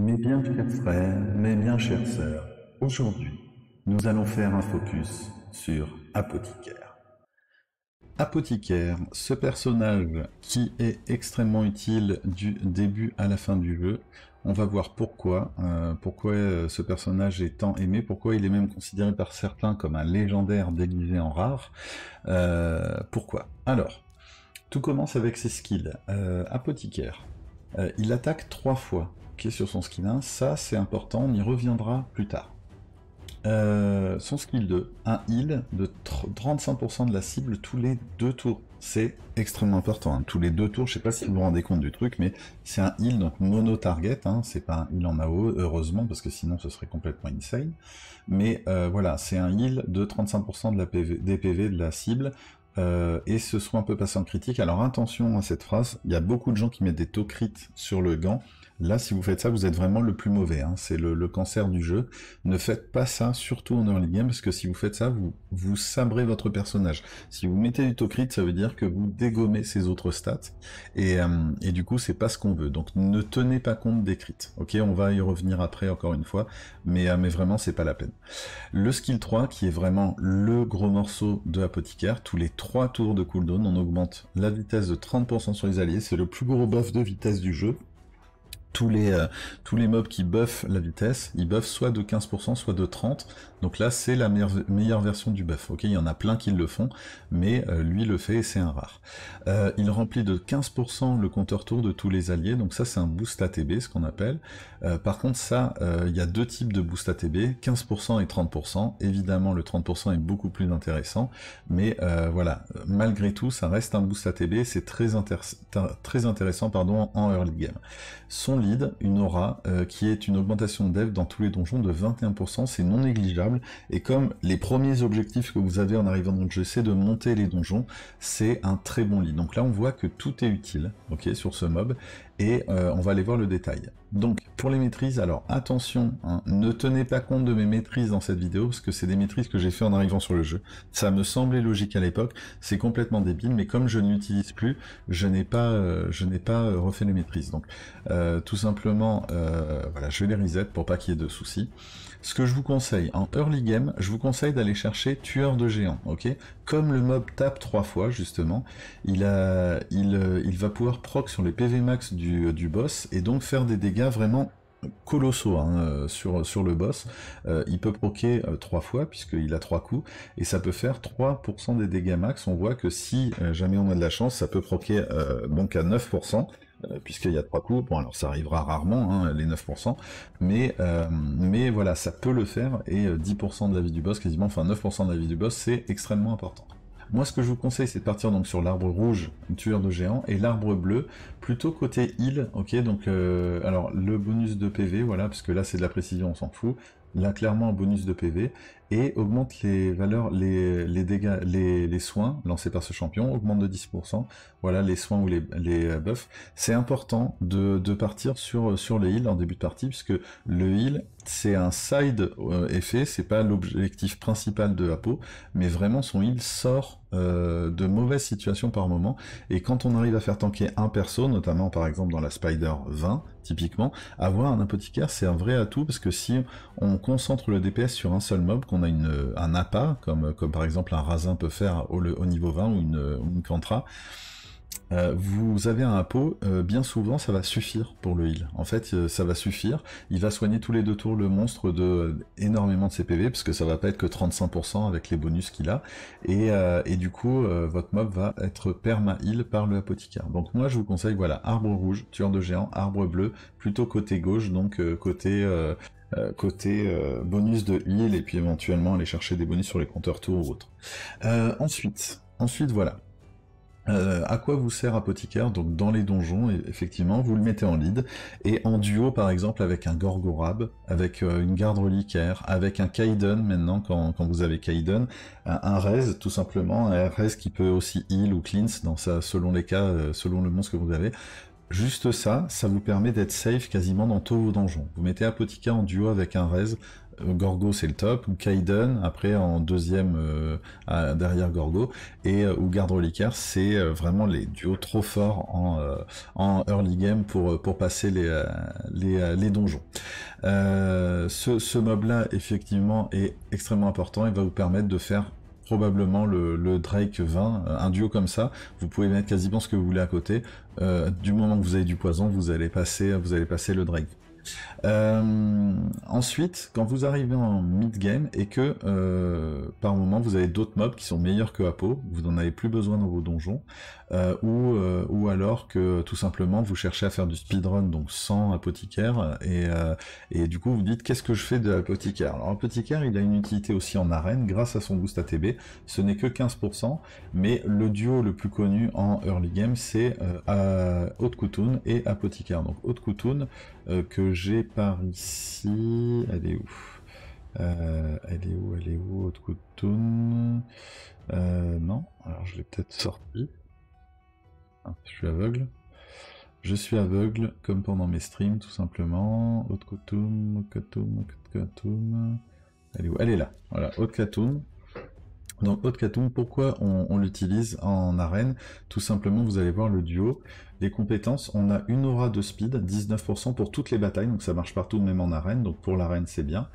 Mes bien chers frères, mes bien chères sœurs, aujourd'hui, nous allons faire un focus sur Apothicaire. Apothicaire, ce personnage qui est extrêmement utile du début à la fin du jeu, on va voir pourquoi, euh, pourquoi euh, ce personnage est tant aimé, pourquoi il est même considéré par certains comme un légendaire déguisé en rare. Euh, pourquoi Alors, tout commence avec ses skills. apothicaire, il attaque trois fois sur son skill 1, hein. ça c'est important, on y reviendra plus tard. Euh, son skill 2, un heal de 35% de la cible tous les deux tours. C'est extrêmement important. Hein. Tous les deux tours, je sais pas si vous vous rendez compte du truc, mais c'est un heal, donc mono-target, hein. c'est pas un heal en AO, heureusement, parce que sinon ce serait complètement insane. Mais euh, voilà, c'est un heal de 35% de la PV, des PV de la cible, euh, et ce un peu passé en critique. Alors attention à cette phrase, il y a beaucoup de gens qui mettent des taux crit sur le gant, Là, si vous faites ça, vous êtes vraiment le plus mauvais. Hein. C'est le, cancer du jeu. Ne faites pas ça, surtout en early game, parce que si vous faites ça, vous, vous sabrez votre personnage. Si vous mettez du tocrit, ça veut dire que vous dégommez ses autres stats. Euh, et, du coup, c'est pas ce qu'on veut. Donc ne tenez pas compte des crits. Ok, on va y revenir après encore une fois, mais, euh, mais vraiment, c'est pas la peine. Le skill 3, qui est vraiment le gros morceau de Apothicaire, tous les 3 tours de cooldown, on augmente la vitesse de 30% sur les alliés. C'est le plus gros buff de vitesse du jeu tous les, euh, tous les mobs qui buffent la vitesse, ils buffent soit de 15%, soit de 30%. Donc là, c'est la meilleure, version du buff. Ok, il y en a plein qui le font, mais euh, lui le fait et c'est un rare. Euh, il remplit de 15% le compteur tour de tous les alliés, donc ça c'est un boost ATB, ce qu'on appelle. par contre, ça, il y a deux types de boost ATB, 15% et 30%. Évidemment, le 30% est beaucoup plus intéressant, mais voilà, malgré tout, ça reste un boost ATB, c'est très, très intéressant pardon, en early game. Son lead, une aura, euh, qui est une augmentation de d'EV dans tous les donjons de 21%, c'est non négligeable, et comme les premiers objectifs que vous avez en arrivant dans le jeu, c'est de monter les donjons, c'est un très bon lead. Donc là on voit que tout est utile, ok, sur ce mob, et euh, on va aller voir le détail. Donc pour les maîtrises, alors attention, hein, ne tenez pas compte de mes maîtrises dans cette vidéo, parce que c'est des maîtrises que j'ai fait en arrivant sur le jeu. Ça me semblait logique à l'époque, c'est complètement débile, mais comme je n'utilise plus, je n'ai pas, euh, je n'ai pas euh, refait les maîtrises. Donc tout simplement, voilà, je les reset pour pas qu'il y ait de soucis. Ce que je vous conseille, en early game, je vous conseille d'aller chercher tueur de géants, ok Comme le mob tape trois fois, justement, il, a, il va pouvoir proc sur les PV max du du, boss et donc faire des dégâts vraiment colossaux hein, euh, sur, sur le boss. Euh, il peut proquer euh, trois fois puisqu'il a trois coups et ça peut faire 3% des dégâts max. On voit que si jamais on a de la chance, ça peut proquer donc à 9% puisqu'il y a trois coups, bon alors ça arrivera rarement, hein, les 9%, mais, mais voilà, ça peut le faire, et 10% de la vie du boss, quasiment, enfin 9% de la vie du boss, c'est extrêmement important. Moi, ce que je vous conseille, c'est de partir donc sur l'arbre rouge, tueur de géant, et l'arbre bleu, plutôt côté île, ok Donc, euh, alors, le bonus de PV, voilà, parce que là, c'est de la précision, on s'en fout. Là, clairement, un bonus de PV et augmente les valeurs, les, les dégâts, les, soins lancés par ce champion, augmente de 10%, voilà les soins ou les, les euh, buffs. C'est important de, de, partir sur, sur les heals en début de partie, puisque le heal, c'est un side euh, effet, c'est pas l'objectif principal de Apo, mais vraiment son heal sort euh, de mauvaises situations par moment, et quand on arrive à faire tanker un perso, notamment par exemple dans la Spider 20, typiquement, avoir un apothicaire c'est un vrai atout, parce que si on concentre le DPS sur un seul mob, qu'on a un appât, comme, par exemple un rasin peut faire au, niveau 20 ou une, cantra, euh, vous avez un appôt, euh, bien souvent ça va suffire pour le heal. En fait, euh, ça va suffire. Il va soigner tous les deux tours le monstre de énormément de CPV, parce que ça va pas être que 35% avec les bonus qu'il a. Et, et, du coup, votre mob va être perma-heal par le apothicaire. Donc moi je vous conseille, voilà, arbre rouge, tueur de géant, arbre bleu, plutôt côté gauche, donc côté euh, côté euh, bonus de heal et puis éventuellement aller chercher des bonus sur les compteurs tours ou autre. Euh, ensuite, ensuite voilà. à quoi vous sert Apothicaire Donc dans les donjons, e-, effectivement, vous le mettez en lead, et en duo par exemple avec un Gorgorab, avec une garde reliquaire, avec un Kaiden maintenant quand, vous avez Kaiden, un, un, tout simplement, un Rez qui peut aussi heal ou cleanse dans ça selon les cas, selon le monstre que vous avez, Juste ça, ça vous permet d'être safe quasiment dans tous vos donjons. Vous mettez Apotica en duo avec un Rez, euh, Gorgo c'est le top, ou Kaiden après en deuxième euh, derrière Gorgo, et euh, ou Reliquaire c'est vraiment les duos trop forts en, early game pour, pour passer les, les, donjons. ce, ce mob là effectivement est extrêmement important et va vous permettre de faire probablement le, Drake 20, euh, un duo comme ça, vous pouvez mettre quasiment ce que vous voulez à côté. Euh, du moment que vous avez du poison, vous allez passer, vous allez passer le Drake. Euh, ensuite, quand vous arrivez en mid-game et que euh, par moment vous avez d'autres mobs qui sont meilleurs que Apo, vous n'en avez plus besoin dans vos donjons, euh, ou, ou alors que tout simplement vous cherchez à faire du speedrun donc sans apothicaire, et, du coup vous dites qu'est-ce que je fais de Apothicare Alors Apothicare il a une utilité aussi en arène grâce à son boost ATB, ce n'est que 15%, mais le duo le plus connu en early game c'est euh, Haute et apothicaire. Donc Haute Koutoun que j'ai par ici Elle est où euh, Elle est où Elle est où Autre euh, Non, alors je l'ai peut-être sorti. Ah, je suis aveugle. Je suis aveugle, comme pendant mes streams, tout simplement. Haute Katoum, Elle est où Elle est là. Voilà, Haute donc haute pourquoi on, on l'utilise en arène Tout simplement, vous allez voir le duo. Les compétences, on a une aura de speed, 19% pour toutes les batailles, donc ça marche partout, même en arène, donc pour l'arène c'est bien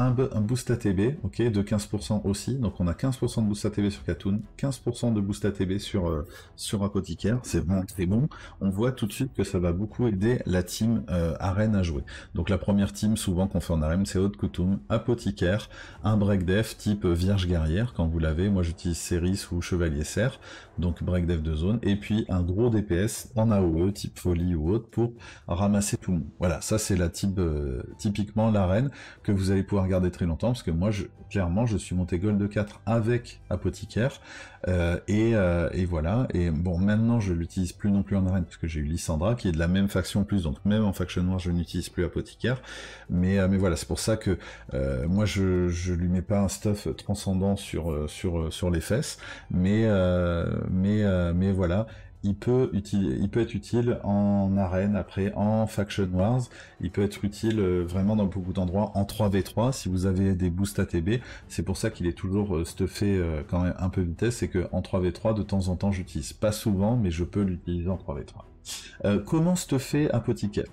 un, un, boost ATB, ok, de 15% aussi. Donc on a 15% de boost ATB sur Katoon, 15% de boost ATB sur, euh, sur Apothicaire, c'est bon, très bon. On voit tout de suite que ça va beaucoup aider la team euh, arène à jouer. Donc la première team souvent qu'on fait en arène, c'est Haute Coutume, Apothicaire, un break def type euh, Vierge Guerrière, quand vous l'avez, moi j'utilise Ceris ou Chevalier Serre, donc break def de zone, et puis un gros DPS en AOE, type Folie ou autre, pour ramasser tout le monde. Voilà, ça c'est la type, typiquement l'arène que vous allez pouvoir très longtemps, parce que moi, je, clairement je suis monté Gold 4 avec Apothicaire, euh, et, euh, et, voilà. Et bon, maintenant, je l'utilise plus non plus en arène, parce que j'ai eu Lissandra, qui est de la même faction plus, donc même en faction noire, je n'utilise plus Apothicaire. Mais, euh, mais voilà, c'est pour ça que moi, je, lui mets pas un stuff transcendant sur, sur, sur les fesses, mais, mais, mais voilà il peut, être utile en arène, après en Faction Wars, il peut être utile euh, vraiment dans beaucoup d'endroits, en 3v3 si vous avez des boosts ATB, c'est pour ça qu'il est toujours ce euh, stuffé euh, quand même un peu vitesse, c'est qu'en 3v3 de temps en temps j'utilise, pas souvent mais je peux l'utiliser en 3v3. comment stuffer un potiquet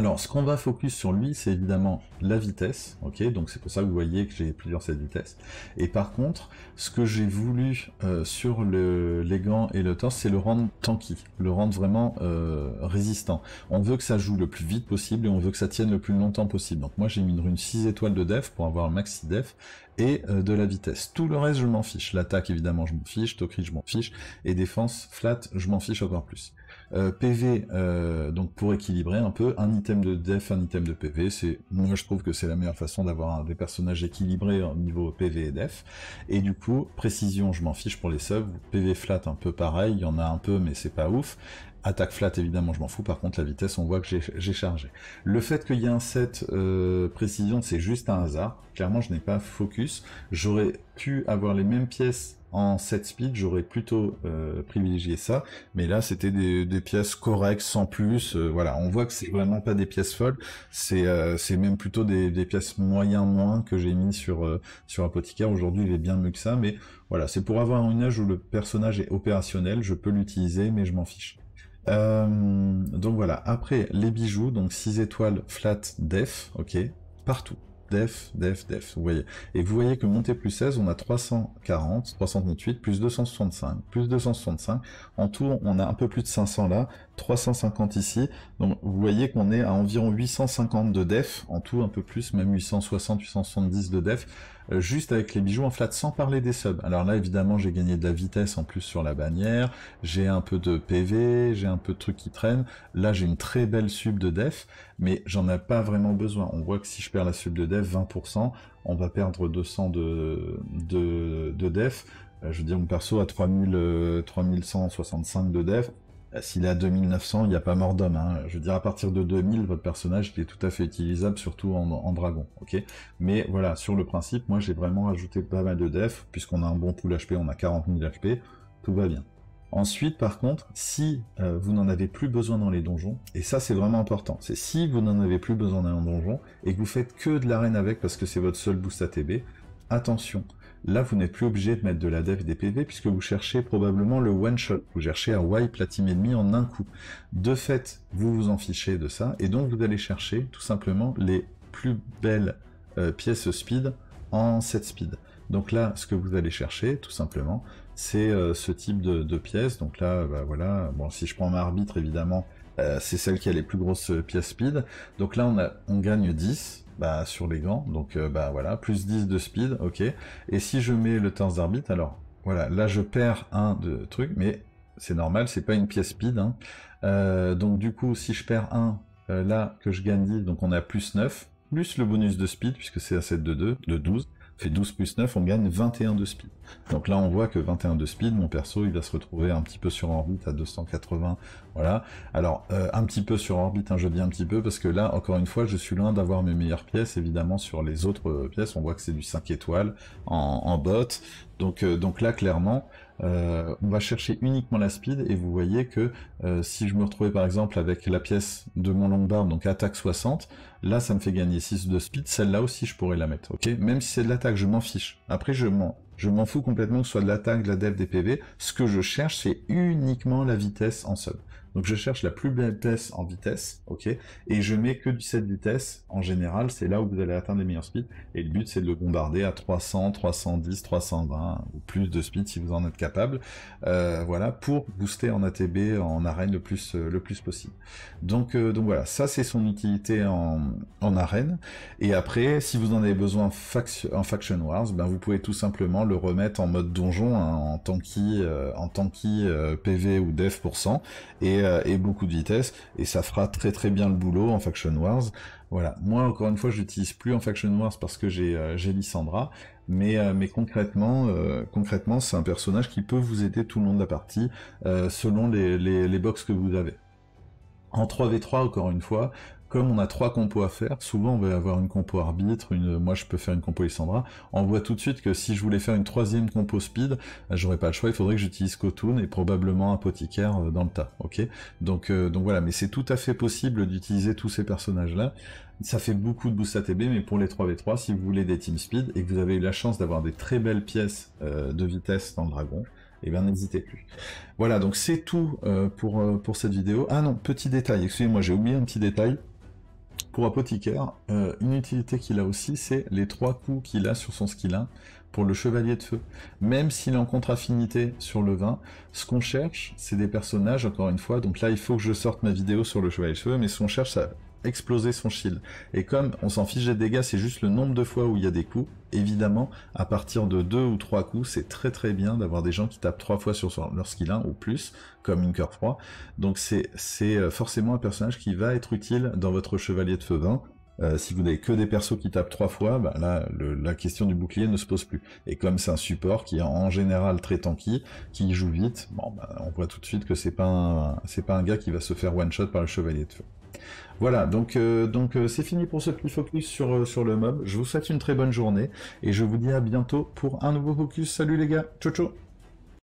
alors, ce qu'on va focus sur lui, c'est évidemment la vitesse, ok Donc c'est pour ça que vous voyez que j'ai plusieurs de vitesse. Et par contre, ce que j'ai voulu euh, sur le, les gants et le torse, c'est le rendre tanky, le rendre vraiment euh, résistant. On veut que ça joue le plus vite possible et on veut que ça tienne le plus longtemps possible. Donc moi j'ai mis une rune 6 étoiles de def pour avoir un maxi def et euh, de la vitesse. Tout le reste, je m'en fiche. L'attaque, évidemment, je m'en fiche. Tokri, je m'en fiche. Et défense, flat, je m'en fiche encore plus. Euh, PV, euh, donc pour équilibrer un peu, un item de def, un item de PV, c'est moi je trouve que c'est la meilleure façon d'avoir des personnages équilibrés au niveau PV et def. Et du coup, précision, je m'en fiche pour les subs, PV flat un peu pareil, il y en a un peu mais c'est pas ouf. Attaque flat, évidemment, je m'en fous. Par contre, la vitesse, on voit que j'ai chargé. Le fait qu'il y ait un set euh, précision, c'est juste un hasard. Clairement, je n'ai pas focus. J'aurais pu avoir les mêmes pièces en set speed, j'aurais plutôt euh, privilégié ça, mais là c'était des, des, pièces correctes sans plus, euh, voilà, on voit que c'est vraiment pas des pièces folles, euh, c'est même plutôt des, des pièces moyen moins que j'ai mis sur, sur Apothicaire, aujourd'hui il est bien mieux que ça, mais voilà, c'est pour avoir un âge où le personnage est opérationnel, je peux l'utiliser, mais je m'en fiche. Euh, donc voilà, après les bijoux, donc 6 étoiles flat def, ok, partout. Def, def, def, vous voyez. Et vous voyez que monté plus 16, on a 340, 338, plus 265, plus 265. En tout, on a un peu plus de 500 là, 350 ici. Donc vous voyez qu'on est à environ 850 de def, en tout un peu plus, même 860, 870 de def, euh, juste avec les bijoux en flat, sans parler des subs. Alors là, évidemment, j'ai gagné de la vitesse en plus sur la bannière, j'ai un peu de PV, j'ai un peu de trucs qui traînent. Là, j'ai une très belle sub de def, mais j'en ai pas vraiment besoin. On voit que si je perds la sub de def, 20%, on va perdre 200 de, de, def. Euh, je veux dire, mon perso à 3165 euh, de def. S'il est à 2900, il n'y a pas mort d'homme. Hein. Je veux dire, à partir de 2000, votre personnage est tout à fait utilisable, surtout en, dragon. Mais voilà, sur le principe, moi j'ai vraiment ajouté pas mal de def, puisqu'on a un bon pool HP, on a 40 000 HP, tout va bien. Ensuite, par contre, si euh, vous n'en avez plus besoin dans les donjons, et ça c'est vraiment important, c'est si vous n'en avez plus besoin dans un donjon, et que vous faites que de l'arène avec parce que c'est votre seul boost ATB, attention, Là, vous n'êtes plus obligé de mettre de la dev et des PV puisque vous cherchez probablement le one shot. Vous cherchez un wipe platine et demi en un coup. De fait, vous vous en fichez de ça et donc vous allez chercher tout simplement les plus belles euh, pièces speed en 7 speed. Donc là, ce que vous allez chercher, tout simplement, c'est euh, ce type de, pièces. Donc là, bah, voilà. Bon, si je prends ma arbitre, évidemment, euh, c'est celle qui a les plus grosses pièces speed. Donc là, on, a, on gagne 10. Bah, sur les gants, donc euh, bah voilà, plus 10 de speed, ok. Et si je mets le temps d'arbitre, alors voilà, là je perds un de truc, mais c'est normal, c'est pas une pièce speed. Hein. Euh, donc du coup, si je perds 1, euh, là que je gagne 10, donc on a plus 9, plus le bonus de speed, puisque c'est à 7 de 2, de 12 fait 12 plus 9, on gagne 21 de speed. Donc là, on voit que 21 de speed, mon perso, il va se retrouver un petit peu sur orbite à 280, voilà. Alors, euh, un petit peu sur orbite, hein, je dis un petit peu, parce que là, encore une fois, je suis loin d'avoir mes meilleures pièces, évidemment, sur les autres euh, pièces, on voit que c'est du 5 étoiles en, en bot, euh, donc, là, clairement, euh, on va chercher uniquement la speed, et vous voyez que euh, si je me retrouvais par exemple avec la pièce de mon lombard, donc attaque 60, là ça me fait gagner 6 de speed, celle-là aussi je pourrais la mettre, ok Même si c'est de l'attaque, je m'en fiche. Après, je m'en je m'en fous complètement que ce soit de l'attaque, de la dev, des PV. Ce que je cherche, c'est uniquement la vitesse en sub. Donc je cherche la plus belle vitesse en vitesse, ok, et je mets que du 7 vitesse en général, c'est là où vous allez atteindre les meilleurs speeds, et le but c'est de le bombarder à 300, 310, 320, ou plus de speed si vous en êtes capable, euh, voilà, pour booster en ATB, en arène le plus, euh, le plus possible. Donc, euh, donc voilà, ça c'est son utilité en, arène, et après, si vous en avez besoin en Faction Wars, ben vous pouvez tout simplement le remettre en mode donjon, hein, en tanky, en tanky PV ou def pour 100, et euh, et, beaucoup de vitesse, et ça fera très très bien le boulot en Faction Wars. Voilà. Moi, encore une fois, j'utilise plus en Faction Wars parce que j'ai euh, Lissandra, mais, euh, mais concrètement, euh, concrètement, c'est un personnage qui peut vous aider tout le long de la partie, selon les, les, les box que vous avez. En 3v3, encore une fois, comme on a trois compos à faire, souvent on va avoir une compo arbitre, une, moi je peux faire une compo Isandra. on voit tout de suite que si je voulais faire une troisième compo speed, euh, j'aurais pas le choix, il faudrait que j'utilise Cotoon et probablement Apothicaire euh, dans le tas, ok donc, euh, donc voilà, mais c'est tout à fait possible d'utiliser tous ces personnages-là, ça fait beaucoup de boost ATB, mais pour les 3v3, si vous voulez des team speed et que vous avez eu la chance d'avoir des très belles pièces de vitesse dans le dragon, eh bien n'hésitez plus. Voilà, donc c'est tout pour, pour cette vidéo. Ah non, petit détail, excusez-moi, j'ai oublié un petit détail. Apothicaire, euh, une utilité qu'il a aussi, c'est les trois coups qu'il a sur son skill 1 pour le Chevalier de Feu. Même s'il est en contre-affinité sur le Vin, ce qu'on cherche, c'est des personnages, encore une fois, donc là il faut que je sorte ma vidéo sur le Chevalier de Feu, mais ce qu'on cherche, ça, exploser son shield. Et comme on s'en fiche des dégâts, c'est juste le nombre de fois où il y a des coups, évidemment, à partir de deux ou trois coups, c'est très très bien d'avoir des gens qui tapent trois fois sur leur skill 1 ou plus, comme une cœur 3. Donc c'est euh, forcément un personnage qui va être utile dans votre chevalier de feu 20, euh, si vous n'avez que des persos qui tapent trois fois, bah là, la question du bouclier ne se pose plus. Et comme c'est un support qui est en général très tanky, qui joue vite, bon, bah, on voit tout de suite que c'est pas c'est pas un gars qui va se faire one shot par le chevalier de feu. Voilà, donc euh, donc euh, c'est fini pour ce petit focus sur, euh, sur le mob. Je vous souhaite une très bonne journée et je vous dis à bientôt pour un nouveau focus. Salut les gars, ciao ciao